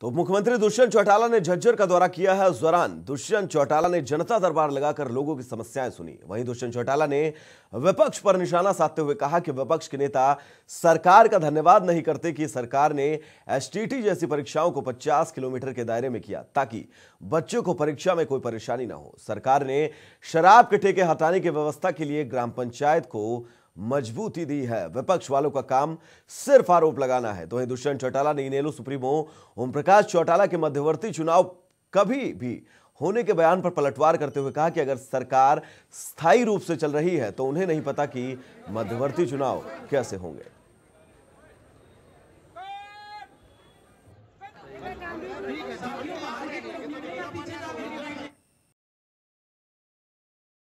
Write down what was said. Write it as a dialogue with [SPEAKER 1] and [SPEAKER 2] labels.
[SPEAKER 1] तो मुख्यमंत्री दुष्यंत चौटाला ने झज्जर का दौरा किया है उस दौरान दुष्यंत चौटाला ने जनता दरबार लगाकर लोगों की समस्याएं सुनी वहीं दुष्यंत चौटाला ने विपक्ष पर निशाना साधते हुए कहा कि विपक्ष के नेता सरकार का धन्यवाद नहीं करते कि सरकार ने एसटीटी जैसी परीक्षाओं को 50 किलोमीटर के दायरे में किया ताकि बच्चों को परीक्षा में कोई परेशानी ना हो सरकार ने शराब के ठेके हटाने की व्यवस्था के लिए ग्राम पंचायत को मजबूती दी है विपक्ष वालों का काम सिर्फ आरोप लगाना है तो वहीं दुष्यंत चौटाला ने इनेलो सुप्रीमो ओम प्रकाश चौटाला के मध्यवर्ती चुनाव कभी भी होने के बयान पर पलटवार करते हुए कहा कि अगर सरकार स्थायी रूप से चल रही है तो उन्हें नहीं पता कि मध्यवर्ती चुनाव कैसे होंगे